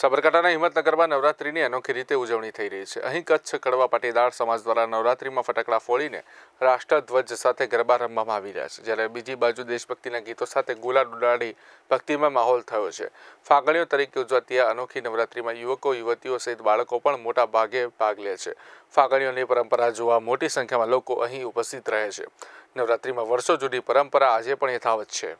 સાબરકાંઠાના હિંમતનગરમાં નવરાત્રિની અનોખી રીતે ઉજવણી થઈ રહી છે અહીં કચ્છ કડવા પાટીદાર સમાજ દ્વારા નવરાત્રિમાં ફટાકડા ફોડીને રાષ્ટ્રધ્વજ સાથે ગરબા રમવામાં આવી રહ્યા છે જ્યારે બીજી બાજુ દેશભક્તિના ગીતો સાથે ગુલાલ ઉડાડી ભક્તિમાં માહોલ થયો છે ફાગણીઓ તરીકે ઉજવાતી આ અનોખી નવરાત્રિમાં યુવકો યુવતીઓ સહિત બાળકો પણ મોટા ભાગે ભાગ લે છે ફાગણીઓની પરંપરા જોવા મોટી સંખ્યામાં લોકો અહીં ઉપસ્થિત રહે છે નવરાત્રિમાં વર્ષો જુદી પરંપરા આજે પણ યથાવત છે